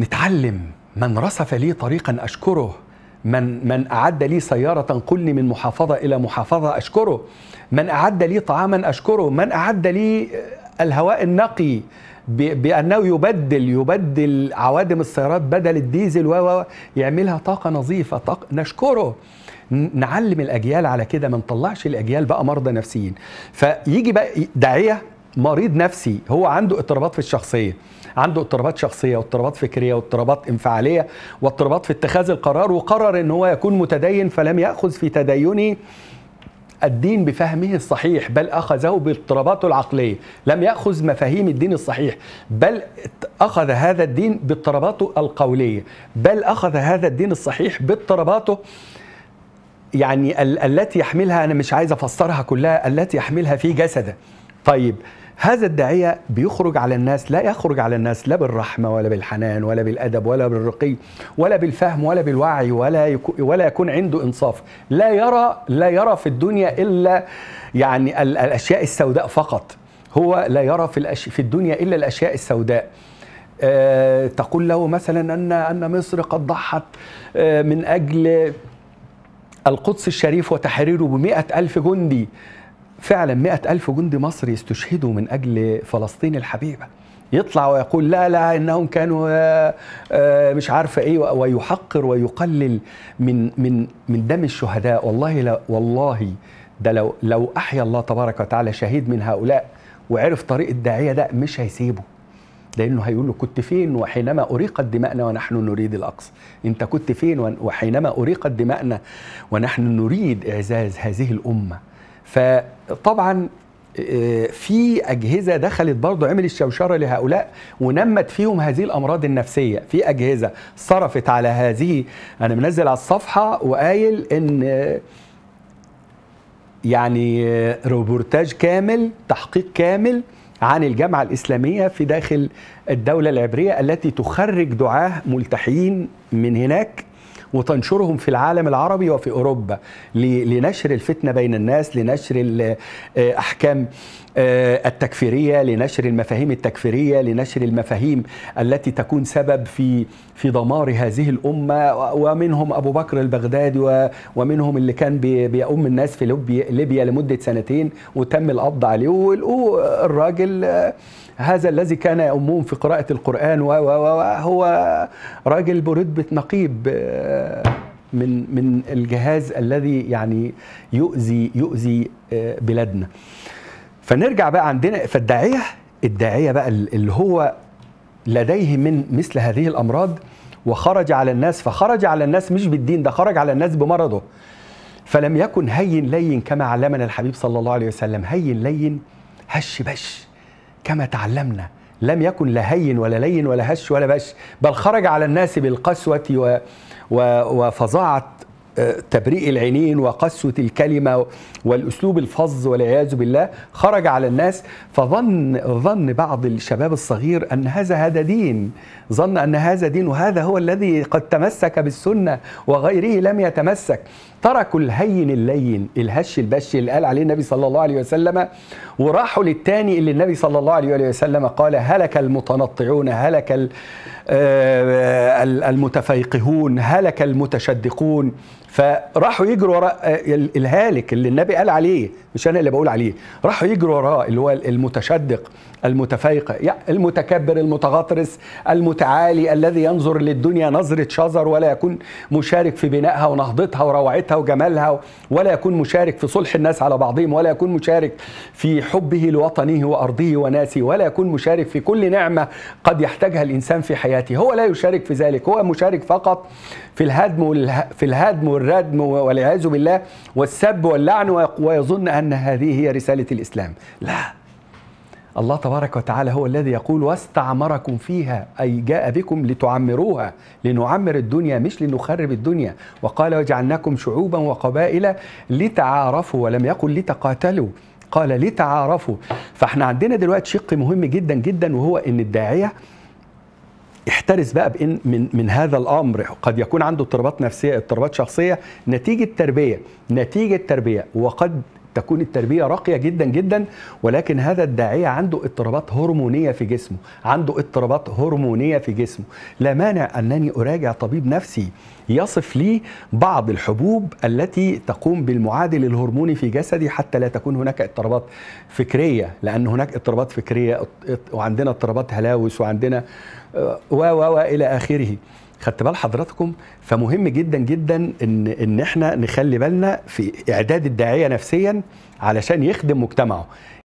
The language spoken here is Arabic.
نتعلم من رصف لي طريقا أشكره من من أعد لي سيارة تنقلني من محافظة إلى محافظة أشكره من أعد لي طعاما أشكره من أعد لي الهواء النقي بأنه يبدل يبدل عوادم السيارات بدل الديزل و يعملها طاقة نظيفة طاقة نشكره نعلم الأجيال على كده ما نطلعش الأجيال بقى مرضى نفسيين فيجي بقى داعية مريض نفسي هو عنده اضطرابات في الشخصيه عنده اضطرابات شخصيه واضطرابات فكريه واضطرابات انفعاليه واضطرابات في اتخاذ القرار وقرر ان هو يكون متدين فلم ياخذ في تدينه الدين بفهمه الصحيح بل اخذه باضطراباته العقليه لم ياخذ مفاهيم الدين الصحيح بل اخذ هذا الدين باضطراباته القوليه بل اخذ هذا الدين الصحيح باضطراباته يعني ال التي يحملها انا مش عايز افسرها كلها التي يحملها في جسده طيب هذا الداعية بيخرج على الناس لا يخرج على الناس لا بالرحمة ولا بالحنان ولا بالأدب ولا بالرقي ولا بالفهم ولا بالوعي ولا ولا يكون عنده إنصاف لا يرى لا يرى في الدنيا إلا يعني الأشياء السوداء فقط هو لا يرى في في الدنيا إلا الأشياء السوداء آه، تقول له مثلا أن أن مصر قد ضحت آه، من أجل القدس الشريف وتحريره بمئة ألف جندي فعلا مئة ألف جندي مصري يستشهدوا من أجل فلسطين الحبيبة يطلع ويقول لا لا انهم كانوا آه، آه، مش عارفه ايه ويحقر ويقلل من من من دم الشهداء والله لا والله ده لو لو احيا الله تبارك وتعالى شهيد من هؤلاء وعرف طريق الداعيه ده مش هيسيبه لانه هيقول له كنت فين وحينما اريقت دمائنا ونحن نريد الاقصى انت كنت فين وحينما اريقت دمائنا ونحن نريد اعزاز هذه الامه فطبعا آه، في أجهزة دخلت برضه عملت شوشرة لهؤلاء ونمت فيهم هذه الأمراض النفسية في أجهزة صرفت على هذه أنا منزل على الصفحة وقايل إن آه، يعني آه، روبورتاج كامل تحقيق كامل عن الجامعة الإسلامية في داخل الدولة العبرية التي تخرج دعاة ملتحين من هناك وتنشرهم في العالم العربي وفي أوروبا لنشر الفتنة بين الناس لنشر آه، أحكام آه، التكفيرية لنشر المفاهيم التكفيرية لنشر المفاهيم التي تكون سبب في في دمار هذه الأمة ومنهم أبو بكر البغدادي ومنهم اللي كان بيؤم الناس في ليبيا لمدة سنتين وتم القبض عليه والراجل آه، هذا الذي كان يؤمهم في قراءة القرآن وهو راجل برتبة نقيب من من الجهاز الذي يعني يؤذي يؤذي آه، بلادنا فنرجع بقى عندنا فالداعيه الداعيه بقى اللي هو لديه من مثل هذه الامراض وخرج على الناس فخرج على الناس مش بالدين ده خرج على الناس بمرضه فلم يكن هين لين كما علمنا الحبيب صلى الله عليه وسلم هين لين هش بش كما تعلمنا لم يكن لا هين ولا لين ولا هش ولا بش بل خرج على الناس بالقسوة وفظاعه تبريق العينين وقسوة الكلمة والأسلوب الفظ والعياذ بالله خرج على الناس فظن ظن بعض الشباب الصغير أن هذا هذا دين ظن أن هذا دين وهذا هو الذي قد تمسك بالسنة وغيره لم يتمسك تركوا الهين اللين الهش البش اللي قال عليه النبي صلى الله عليه وسلم وراحوا للتاني اللي النبي صلى الله عليه وسلم قال هلك المتنطعون هلك آه، المتفيقهون هلك المتشدقون فراحوا يجروا وراء الهالك اللي النبي قال عليه مش انا اللي بقول عليه راحوا يجروا وراه اللي هو المتشدق المتفايقة المتكبر المتغطرس المتعالي الذي ينظر للدنيا نظرة شذر ولا يكون مشارك في بنائها ونهضتها وروعتها وجمالها ولا يكون مشارك في صلح الناس على بعضهم ولا يكون مشارك في حبه لوطنه وأرضه وناسه ولا يكون مشارك في كل نعمة قد يحتاجها الإنسان في حياته هو لا يشارك في ذلك هو مشارك فقط في الهدم في الهدم والردم والعياذ بالله والسب واللعن ويظن أن هذه هي رسالة الإسلام لا الله تبارك وتعالى هو الذي يقول واستعمركم فيها أي جاء بكم لتعمروها لنعمر الدنيا مش لنخرب الدنيا وقال وجعلناكم شعوبا وقبائل لتعارفوا ولم يقل لتقاتلوا قال لتعارفوا فاحنا عندنا دلوقتي شق مهم جدا جدا وهو ان الداعيه احترس بقى بإن من من هذا الامر قد يكون عنده اضطرابات نفسيه اضطرابات شخصيه نتيجه تربيه نتيجه تربيه وقد تكون التربيه راقيه جدا جدا ولكن هذا الداعيه عنده اضطرابات هرمونيه في جسمه عنده اضطرابات هرمونيه في جسمه لا مانع انني اراجع طبيب نفسي يصف لي بعض الحبوب التي تقوم بالمعادل الهرموني في جسدي حتى لا تكون هناك اضطرابات فكريه لان هناك اضطرابات فكريه وعندنا اضطرابات هلاوس وعندنا آه، و و الى اخره خدت بال حضراتكم فمهم جدا جدا ان ان احنا نخلي بالنا في اعداد الداعيه نفسيا علشان يخدم مجتمعه